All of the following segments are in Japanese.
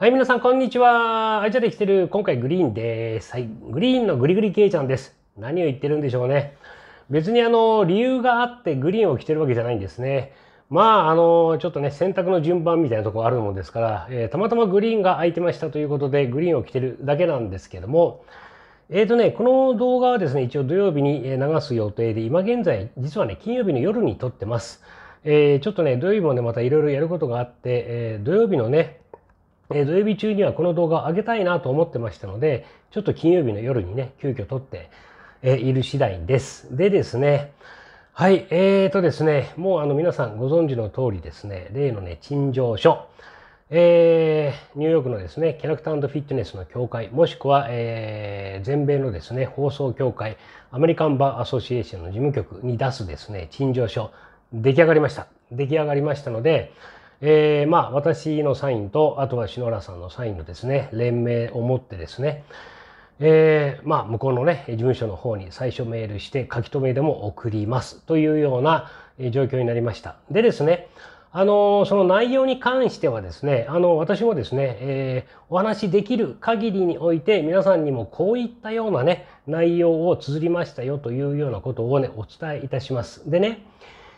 はい、皆さん、こんにちは。アゃアで来てる、今回グリーンです。はい、グリーンのグリグリケイちゃんです。何を言ってるんでしょうね。別にあの、理由があってグリーンを着てるわけじゃないんですね。まあ、あの、ちょっとね、洗濯の順番みたいなとこあるもんですから、えー、たまたまグリーンが空いてましたということで、グリーンを着てるだけなんですけども、えっ、ー、とね、この動画はですね、一応土曜日に流す予定で、今現在、実はね、金曜日の夜に撮ってます。えー、ちょっとね、土曜日もね、またいろいろやることがあって、え土曜日のね、え土曜日中にはこの動画を上げたいなと思ってましたので、ちょっと金曜日の夜にね、急遽撮って、えいる次第です。でですね、はい、えーとですね、もうあの皆さんご存知の通りですね、例のね、陳情書、えー、ニューヨークのですね、キャラクターフィットネスの協会、もしくは、えー、全米のですね、放送協会、アメリカンバーアソシエーションの事務局に出すですね、陳情書、出来上がりました。出来上がりましたので、えー、まあ、私のサインと、あとは篠原さんのサインのですね、連名を持ってですね、えー、まあ、向こうのね、事務所の方に最初メールして書き留めでも送りますというような状況になりました。でですね、あのその内容に関してはですね、あの私もですね、えー、お話しできる限りにおいて皆さんにもこういったようなね、内容を綴りましたよというようなことをね、お伝えいたします。でね、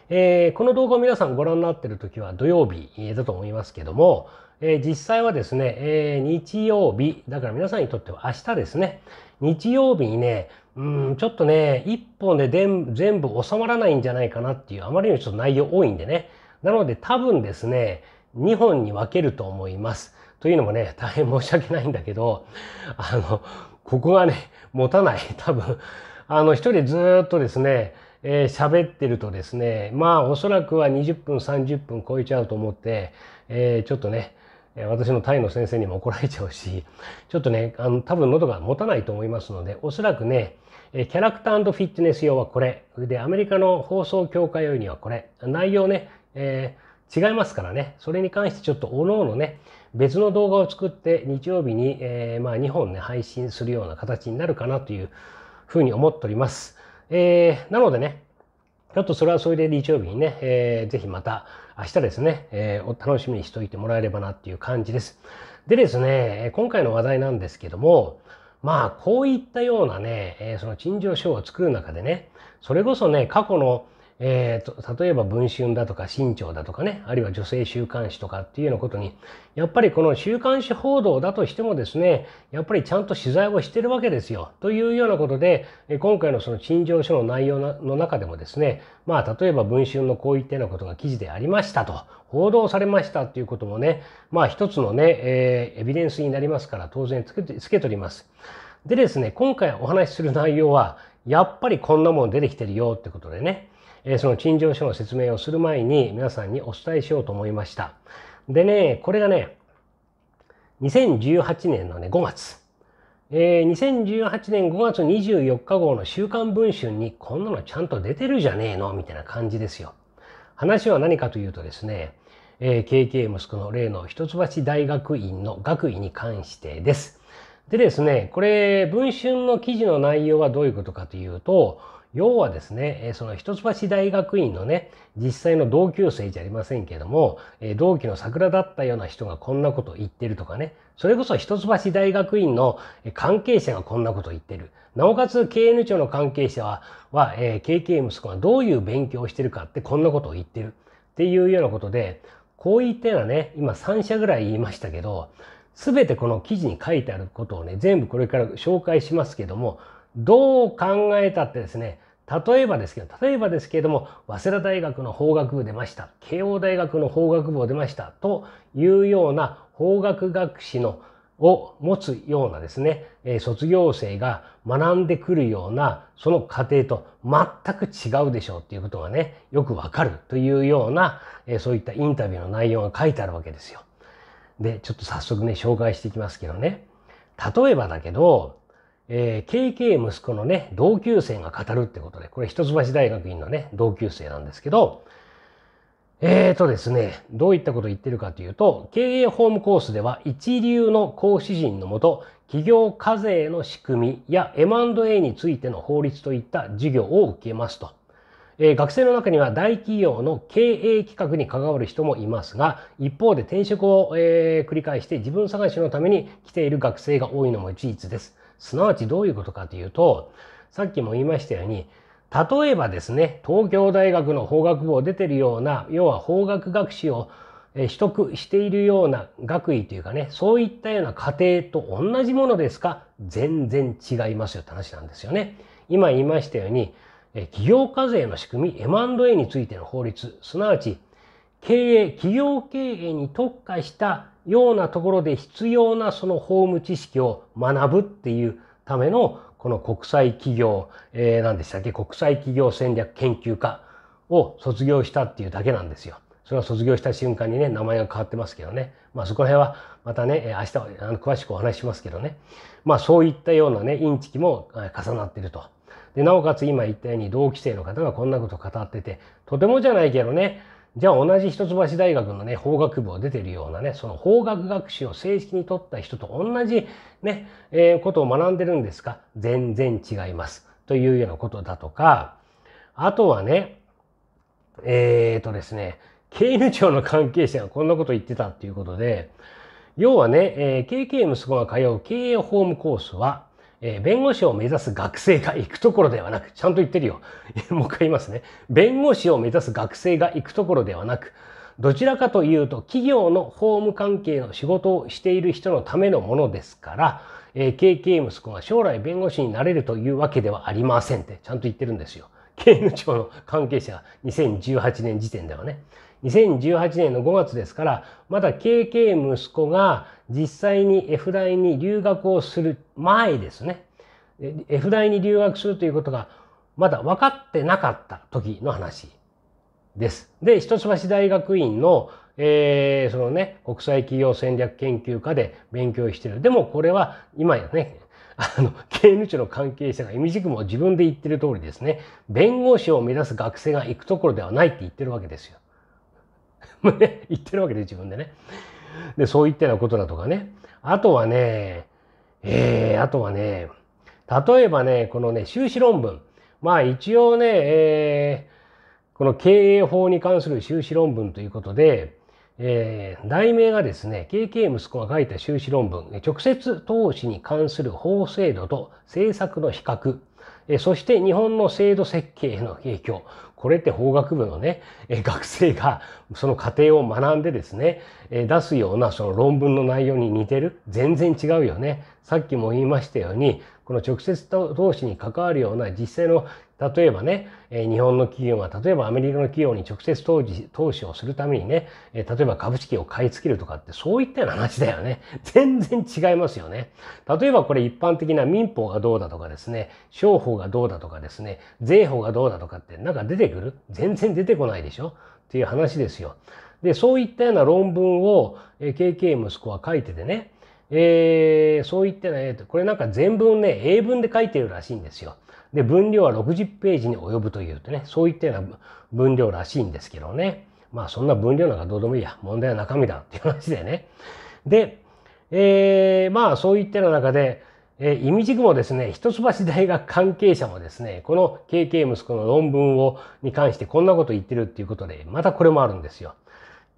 えー、この動画を皆さんご覧になってる時は土曜日だと思いますけども、えー、実際はですね、えー、日曜日、だから皆さんにとっては明日ですね、日曜日にね、うん、ちょっとね、一本でで全部収まらないんじゃないかなっていう、あまりにもちょっと内容多いんでね。なので多分ですね、2本に分けると思います。というのもね、大変申し訳ないんだけど、あの、ここがね、持たない。多分、あの、一人ずっとですね、えー、喋ってるとですね、まあおそらくは20分、30分超えちゃうと思って、えー、ちょっとね、私のタイの先生にも怒られちゃうし、ちょっとね、あの多分喉が持たないと思いますので、おそらくね、キャラクターフィットネス用はこれ。で、アメリカの放送協会用にはこれ。内容ね、えー、違いますからね。それに関してちょっと各々ね、別の動画を作って日曜日に、えー、まあ2本ね、配信するような形になるかなというふうに思っております。えー、なのでね、ちょっとそれはそれで日曜日にね、えー、ぜひまた明日ですね、えー、お楽しみにしておいてもらえればなっていう感じです。でですね、今回の話題なんですけども、まあ、こういったようなね、えその陳情書を作る中でね、それこそね、過去のえー、と例えば文春だとか新潮だとかね、あるいは女性週刊誌とかっていうようなことに、やっぱりこの週刊誌報道だとしてもですね、やっぱりちゃんと取材をしてるわけですよ。というようなことで、今回のその陳情書の内容の中でもですね、まあ例えば文春のこういったようなことが記事でありましたと、報道されましたっていうこともね、まあ一つのね、えー、エビデンスになりますから当然つけつけおります。でですね、今回お話しする内容は、やっぱりこんなもん出てきてるよってことでね、えその陳情書の説明をする前に皆さんにお伝えしようと思いました。でね、これがね、2018年のね、5月。えー、2018年5月24日号の週刊文春にこんなのちゃんと出てるじゃねえのみたいな感じですよ。話は何かというとですね、えー、KK 息子の例の一橋大学院の学位に関してです。でですね、これ、文春の記事の内容はどういうことかというと、要はですね、その一橋大学院のね、実際の同級生じゃありませんけども、同期の桜だったような人がこんなこと言ってるとかね、それこそ一橋大学院の関係者がこんなこと言ってる。なおかつ営 n 庁の関係者は、はえー、KK 息子がどういう勉強をしてるかってこんなことを言ってる。っていうようなことで、こう言ったようなね、今3社ぐらい言いましたけど、すべてこの記事に書いてあることをね、全部これから紹介しますけども、どう考えたってですね、例えばですけど、例えばですけれども、早稲田大学の法学部出ました、慶応大学の法学部を出ましたというような法学学士のを持つようなですね、卒業生が学んでくるようなその過程と全く違うでしょうっていうことがね、よくわかるというような、そういったインタビューの内容が書いてあるわけですよ。で、ちょっと早速ね、紹介していきますけどね。例えばだけど、えー、KK 息子のね、同級生が語るってことで、これ一橋大学院のね、同級生なんですけど、えーとですね、どういったことを言ってるかというと、経営法務コースでは一流の講師陣のもと、企業課税の仕組みや M&A についての法律といった授業を受けますと。えー、学生の中には大企業の経営企画に関わる人もいますが、一方で転職を、えー、繰り返して自分探しのために来ている学生が多いのも事実です。すなわちどういうことかというと、さっきも言いましたように、例えばですね、東京大学の法学部を出てるような、要は法学学士を取得しているような学位というかね、そういったような過程と同じものですか全然違いますよって話なんですよね。今言いましたように、企業課税の仕組み M&A についての法律、すなわち経営、企業経営に特化したようなところで必要なその法務知識を学ぶっていうためのこの国際企業、えー、何でしたっけ国際企業戦略研究科を卒業したっていうだけなんですよ。それは卒業した瞬間にね、名前が変わってますけどね。まあそこら辺はまたね、明日あの詳しくお話ししますけどね。まあそういったようなね、インチキも重なってると。で、なおかつ今言ったように同期生の方がこんなこと語ってて、とてもじゃないけどね、じゃあ同じ一橋大学のね、法学部を出てるようなね、その法学学士を正式に取った人と同じね、えー、ことを学んでるんですか全然違います。というようなことだとか、あとはね、えっ、ー、とですね、経務庁の関係者がこんなこと言ってたっていうことで、要はね、えー、KK 息子が通う経営法務コースは、え弁護士を目指す学生が行くところではなく、ちゃんと言ってるよ。もう一回言いますね。弁護士を目指す学生が行くところではなく、どちらかというと企業の法務関係の仕事をしている人のためのものですから、えー、KK 息子が将来弁護士になれるというわけではありませんってちゃんと言ってるんですよ。刑務長の関係者2018年時点ではね。2018年の5月ですから、まだ KK 息子が実際に F 大に留学をする前ですね。F 大に留学するということがまだ分かってなかった時の話です。で、一橋大学院の、えー、そのね、国際企業戦略研究科で勉強してる。でもこれは今やね、あの、k n 所の関係者が意味軸も自分で言ってる通りですね、弁護士を目指す学生が行くところではないって言ってるわけですよ。言ってるわけで自分でね。で、そういったようなことだとかね。あとはね、えー、あとはね、例えばね、このね、修士論文。まあ一応ね、えー、この経営法に関する修士論文ということで、えー、題名がですね、KK 息子が書いた修士論文、直接投資に関する法制度と政策の比較、えそして日本の制度設計への影響。これって法学部のね、え 学生がその過程を学んでですね、え出すようなその論文の内容に似てる全然違うよね。さっきも言いましたように、この直接投資に関わるような実際の例えばね、日本の企業が例えばアメリカの企業に直接投資投資をするためにね、例えば株式を買い付けるとかってそういったような話だよね。全然違いますよね。例えばこれ一般的な民法がどうだとかですね、商法がどうだとかですね、税法がどうだとかってなんか出てくる全然出てこないでしょっていう話ですよ。で、そういったような論文を KK 息子は書いててね、えー、そういったね、これなんか全文ね、英文で書いてるらしいんですよ。で、分量は60ページに及ぶというとね、そういったような分量らしいんですけどね。まあそんな分量なんかどうでもいいや。問題は中身だっていう話でね。で、えー、まあそういったような中で、えー、意味軸もですね、一橋大学関係者もですね、この KK 息子の論文を、に関してこんなこと言ってるっていうことで、またこれもあるんですよ。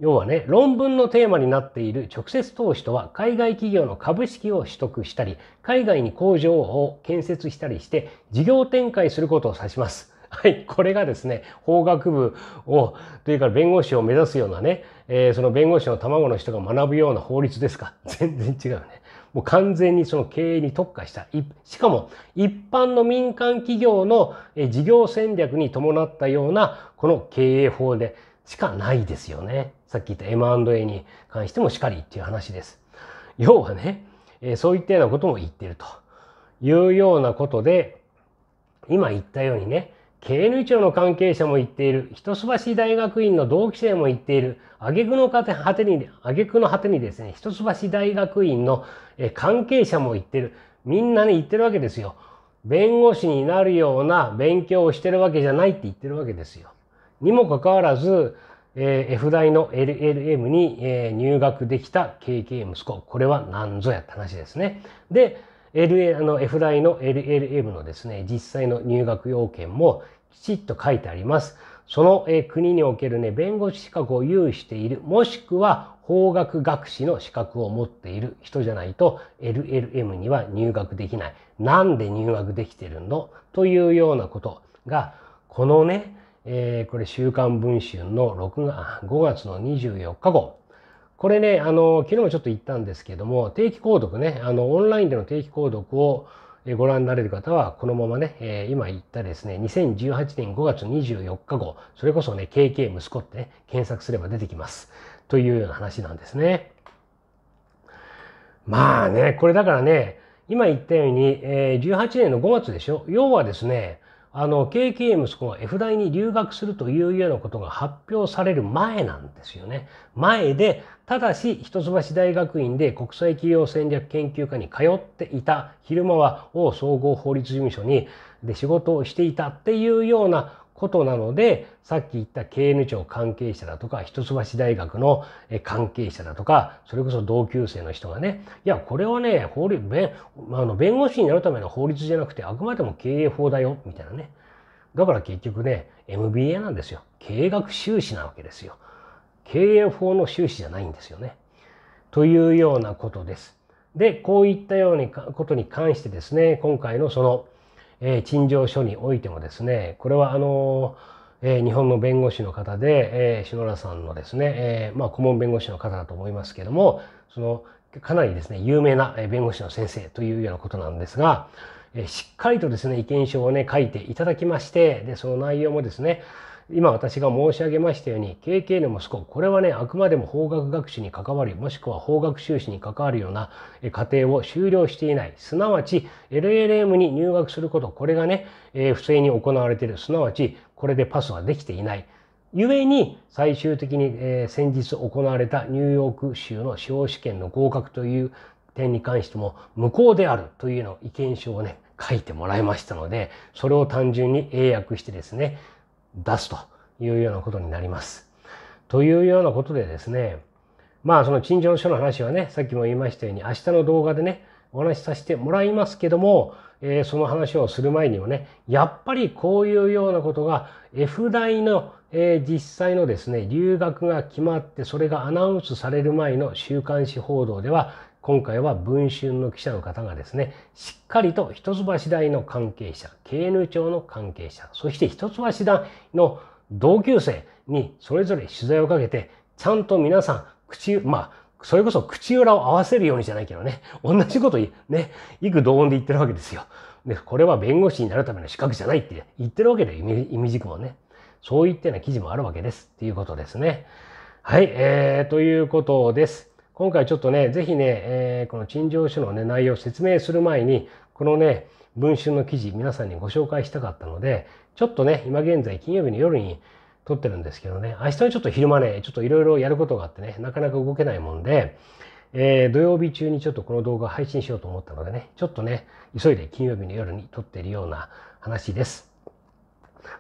要はね、論文のテーマになっている直接投資とは、海外企業の株式を取得したり、海外に工場を建設したりして、事業展開することを指します。はい、これがですね、法学部を、というか弁護士を目指すようなね、えー、その弁護士の卵の人が学ぶような法律ですか。全然違うね。もう完全にその経営に特化した。しかも、一般の民間企業の事業戦略に伴ったような、この経営法でしかないですよね。さっき言った M&A に関してもしっかりっていう話です。要はね、えそういったようなことも言ってるというようなことで、今言ったようにね、経 n 庁の関係者も言っている、一橋大学院の同期生も言っている、挙句の果てに、挙句の果てにですね、一橋大学院の関係者も言ってる、みんなね、言ってるわけですよ。弁護士になるような勉強をしてるわけじゃないって言ってるわけですよ。にもかかわらず、えー、F 大の LLM に、えー、入学できた k k 息子。これは何ぞやった話ですね。で、LA、あの F 大の LLM のですね、実際の入学要件もきちっと書いてあります。その、えー、国におけるね、弁護士資格を有している、もしくは法学学士の資格を持っている人じゃないと LLM には入学できない。なんで入学できてるのというようなことが、このね、えー、これ週刊文春の6月、5月の24日号。これね、あの、昨日もちょっと言ったんですけども、定期購読ね、あの、オンラインでの定期購読をご覧になれる方は、このままね、えー、今言ったですね、2018年5月24日号、それこそね、KK 息子ってね、検索すれば出てきます。というような話なんですね。まあね、これだからね、今言ったように、えー、18年の5月でしょ要はですね、あの、KK 息子が F 大に留学するというようなことが発表される前なんですよね。前で、ただし、一橋大学院で国際企業戦略研究科に通っていた、昼間は王総合法律事務所に、で、仕事をしていたっていうようなことなので、さっき言った KN 庁関係者だとか、一橋大学の関係者だとか、それこそ同級生の人がね、いや、これはね、法律、弁あの弁護士になるための法律じゃなくて、あくまでも経営法だよ、みたいなね。だから結局ね、MBA なんですよ。経営学修士なわけですよ。経営法の修士じゃないんですよね。というようなことです。で、こういったようにことに関してですね、今回のその、えー、陳情書においてもですね、これはあの、えー、日本の弁護士の方で、えー、篠田さんのですね、えー、まあ、顧問弁護士の方だと思いますけども、その、かなりですね、有名な弁護士の先生というようなことなんですが、えー、しっかりとですね、意見書をね、書いていただきまして、で、その内容もですね、今私が申し上げましたように KK の息子これはねあくまでも法学学習に関わるもしくは法学修士に関わるような過程を修了していないすなわち LLM に入学することこれがね、えー、不正に行われているすなわちこれでパスはできていない。故に最終的に、えー、先日行われたニューヨーク州の司法試験の合格という点に関しても無効であるというの意見書をね書いてもらいましたのでそれを単純に英訳してですね出すというようなことになります。というようなことでですね、まあその陳情書の話はね、さっきも言いましたように明日の動画でね、お話しさせてもらいますけども、えー、その話をする前にもね、やっぱりこういうようなことが F 大の、えー、実際のですね、留学が決まってそれがアナウンスされる前の週刊誌報道では今回は文春の記者の方がですね、しっかりと一橋大の関係者、KN 庁の関係者、そして一橋大の同級生にそれぞれ取材をかけて、ちゃんと皆さん、口、まあ、それこそ口裏を合わせるようにじゃないけどね、同じことね、幾同音で言ってるわけですよ。で、これは弁護士になるための資格じゃないって言ってるわけで、意味軸もね。そういったような記事もあるわけです。っていうことですね。はい、えー、ということです。今回ちょっとね、ぜひね、えー、この陳情書の、ね、内容を説明する前に、このね、文春の記事、皆さんにご紹介したかったので、ちょっとね、今現在金曜日の夜に撮ってるんですけどね、明日のちょっと昼間ね、ちょっといろいろやることがあってね、なかなか動けないもんで、えー、土曜日中にちょっとこの動画配信しようと思ったのでね、ちょっとね、急いで金曜日の夜に撮っているような話です。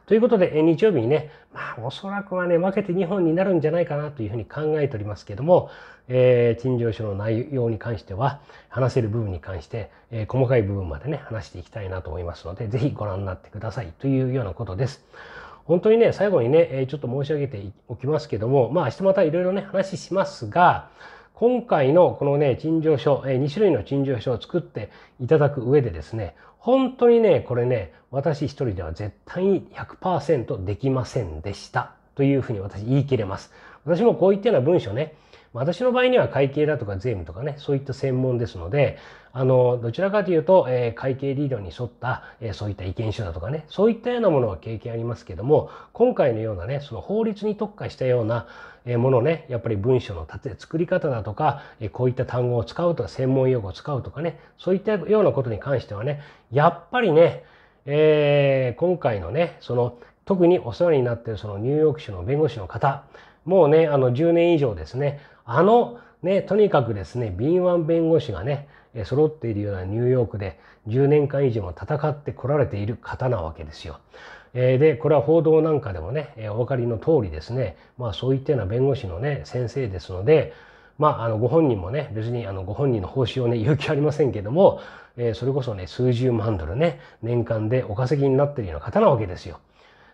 ということで、日曜日にね、まあ、おそらくはね、負けて2本になるんじゃないかなというふうに考えておりますけども、えー、陳情書の内容に関しては、話せる部分に関して、えー、細かい部分までね、話していきたいなと思いますので、ぜひご覧になってくださいというようなことです。本当にね、最後にね、えちょっと申し上げておきますけども、まあ、明日またいろいろね、話しますが、今回のこのね、陳情書、2種類の陳情書を作っていただく上でですね、本当にね、これね、私一人では絶対に100%できませんでしたというふうに私言い切れます。私もこういったような文章ね、私の場合には会計だとか税務とかね、そういった専門ですので、あの、どちらかというと、えー、会計理論に沿った、えー、そういった意見書だとかね、そういったようなものは経験ありますけども、今回のようなね、その法律に特化したような、ものねやっぱり文章の立て作り方だとかこういった単語を使うとか専門用語を使うとかねそういったようなことに関してはねやっぱりね、えー、今回のねその特にお世話になっているそのニューヨーク州の弁護士の方もうねあの10年以上ですねあのねとにかくですね敏腕弁護士がね揃っているようなニューヨークで10年間以上も戦ってこられている方なわけですよ。でこれは報道なんかでもねお分かりの通りですね、まあ、そういったような弁護士の、ね、先生ですので、まあ、あのご本人もね別にあのご本人の報酬をね勇気ありませんけども、えそれこそね数十万ドルね年間でお稼ぎになってるような方なわけですよ。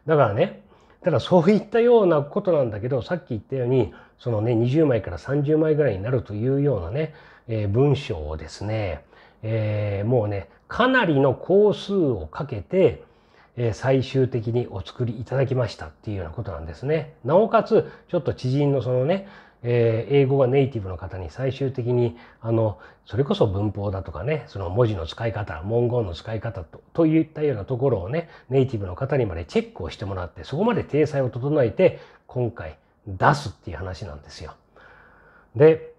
だからねただそういったようなことなんだけどさっき言ったようにそのね20枚から30枚ぐらいになるというようなねえー、文章をですね、えー、もうねかなりの工数をかけて、えー、最終的にお作りいただきましたっていうようなことなんですね。なおかつちょっと知人のそのね、えー、英語がネイティブの方に最終的にあのそれこそ文法だとかねその文字の使い方文言の使い方とといったようなところをねネイティブの方にまでチェックをしてもらってそこまで体裁を整えて今回出すっていう話なんですよ。で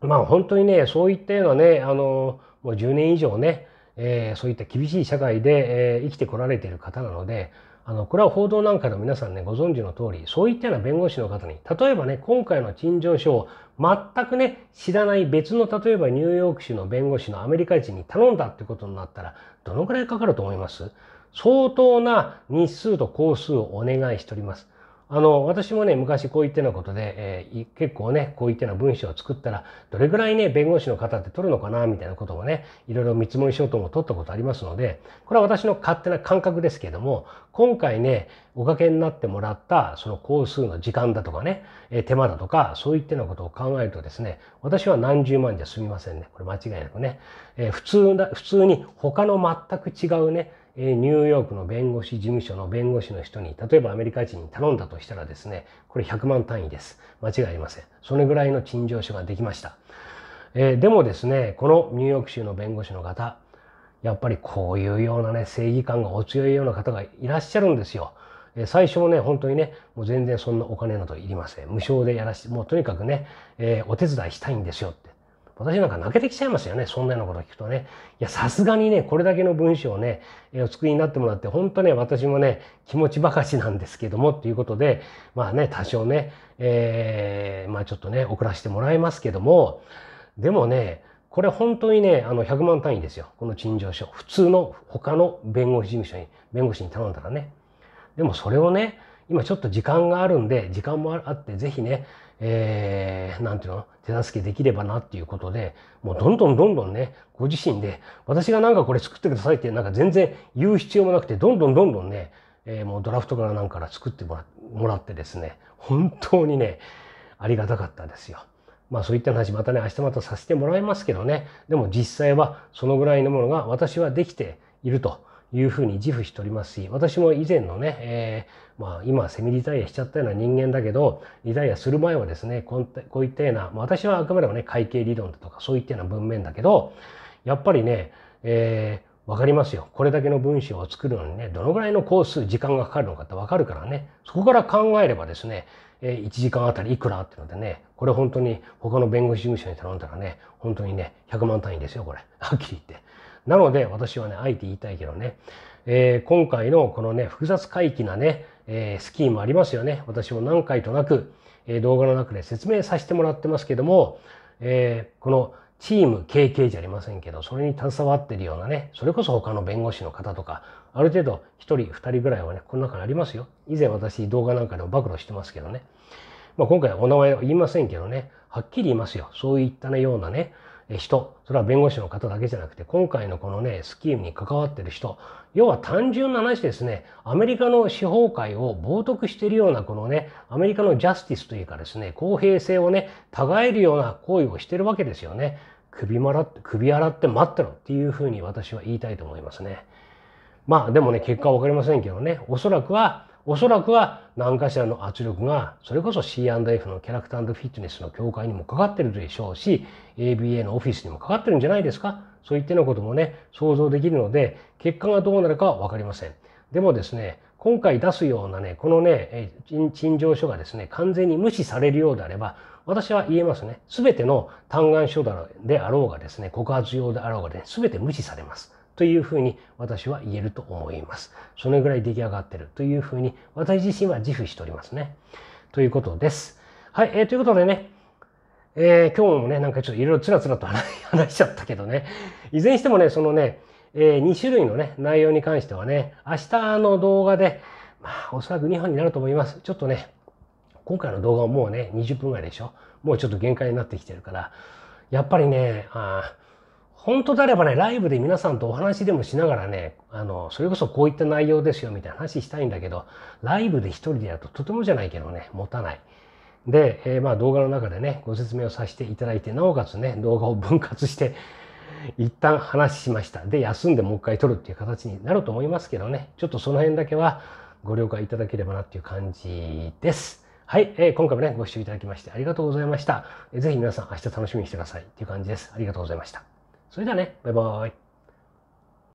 まあ本当にね、そういったようなね、あの、もう10年以上ね、えー、そういった厳しい社会で、えー、生きてこられている方なので、あの、これは報道なんかでも皆さんね、ご存知の通り、そういったような弁護士の方に、例えばね、今回の陳情書を全くね、知らない別の、例えばニューヨーク州の弁護士のアメリカ人に頼んだってことになったら、どのくらいかかると思います相当な日数と工数をお願いしております。あの、私もね、昔こう言ってなことで、えー、結構ね、こう言ってな文章を作ったら、どれぐらいね、弁護士の方って取るのかな、みたいなこともね、いろいろ見積もり書とも取ったことありますので、これは私の勝手な感覚ですけども、今回ね、おかけになってもらった、その工数の時間だとかね、えー、手間だとか、そういったようなことを考えるとですね、私は何十万じゃ済みませんね。これ間違いなくね。えー、普通だ、普通に他の全く違うね、ニューヨークの弁護士事務所の弁護士の人に、例えばアメリカ人に頼んだとしたらですね、これ100万単位です。間違いありません。それぐらいの陳情書ができました。えー、でもですね、このニューヨーク州の弁護士の方、やっぱりこういうようなね、正義感がお強いような方がいらっしゃるんですよ。えー、最初はね、本当にね、もう全然そんなお金などいりません。無償でやらして、もうとにかくね、えー、お手伝いしたいんですよって私なんか泣けてきちゃいますよね。そんなようなこと聞くとね。いや、さすがにね、これだけの文章をね、えお作りになってもらって、本当ね、私もね、気持ちばかしなんですけども、ということで、まあね、多少ね、えー、まあちょっとね、送らせてもらいますけども、でもね、これ本当にね、あの、100万単位ですよ。この陳情書。普通の他の弁護士事務所に、弁護士に頼んだらね。でもそれをね、今ちょっと時間があるんで、時間もあって、ぜひね、えー、なんていうの手助けできればなっていうことで、もうどんどんどんどんね、ご自身で、私がなんかこれ作ってくださいってなんか全然言う必要もなくて、どんどんどんどんね、えー、もうドラフトからなんから作ってもらってですね、本当にね、ありがたかったですよ。まあそういった話またね、明日またさせてもらいますけどね、でも実際はそのぐらいのものが私はできていると。いうふうに自負しておりますし、私も以前のね、えー、まあ、今セミリタイアしちゃったような人間だけど、リタイアする前はですね、こういったような、私はあくまでもね、会計理論だとかそういったような文面だけど、やっぱりね、えー分かりますよ。これだけの文章を作るのにね、どのぐらいの工数、時間がかかるのかって分かるからね、そこから考えればですね、え1時間あたりいくらってのでね、これ本当に他の弁護士事務所に頼んだらね、本当にね、100万単位ですよ、これ。はっきり言って。なので私はね、あえて言いたいけどね、えー、今回のこのね、複雑回帰なね、えー、スキームありますよね。私も何回となく、えー、動画の中で説明させてもらってますけども、えこのチーム KK じゃありませんけど、それに携わってるようなね、それこそ他の弁護士の方とか、ある程度1人、2人ぐらいはね、この中にありますよ。以前私動画なんかでも暴露してますけどね。まあ、今回お名前を言いませんけどね、はっきり言いますよ。そういったね、ようなね、人、それは弁護士の方だけじゃなくて、今回のこのね、スキームに関わってる人、要は単純な話ですね、アメリカの司法界を冒涜しているような、このね、アメリカのジャスティスというかですね、公平性をね、違えるような行為をしてるわけですよね。首もらって、首洗って待ってろっていうふうに私は言いたいと思いますね。まあでもね、結果は分かりませんけどね、おそらくはおそらくは何かしらの圧力が、それこそ C&F のキャラクターフィットネスの協会にもかかってるでしょうし、ABA のオフィスにもかかってるんじゃないですか。そういったようなこともね、想像できるので、結果がどうなるかはわかりません。でもですね、今回出すようなね、このね、陳情書がですね、完全に無視されるようであれば、私は言えますね。すべての嘆願書であろうがですね、告発用であろうがですね、すべて無視されます。というふうに私は言えると思います。そのぐらい出来上がってるというふうに私自身は自負しておりますね。ということです。はい、えー、ということでね、えー、今日もね、なんかちょっといろいろつらつらと話しちゃったけどね、いずれにしてもね、そのね、えー、2種類のね、内容に関してはね、明日の動画で、まあ、おそらく2本になると思います。ちょっとね、今回の動画はもうね、20分ぐらいでしょ。もうちょっと限界になってきてるから、やっぱりね、ああ、本当であればね、ライブで皆さんとお話でもしながらね、あの、それこそこういった内容ですよみたいな話したいんだけど、ライブで一人でやるととてもじゃないけどね、持たない。で、えー、まあ動画の中でね、ご説明をさせていただいて、なおかつね、動画を分割して、一旦話しました。で、休んでもう一回撮るっていう形になると思いますけどね、ちょっとその辺だけはご了解いただければなっていう感じです。はい、えー、今回もね、ご視聴いただきましてありがとうございました。えー、ぜひ皆さん明日楽しみにしてくださいっていう感じです。ありがとうございました。それじゃあね、バイバイ。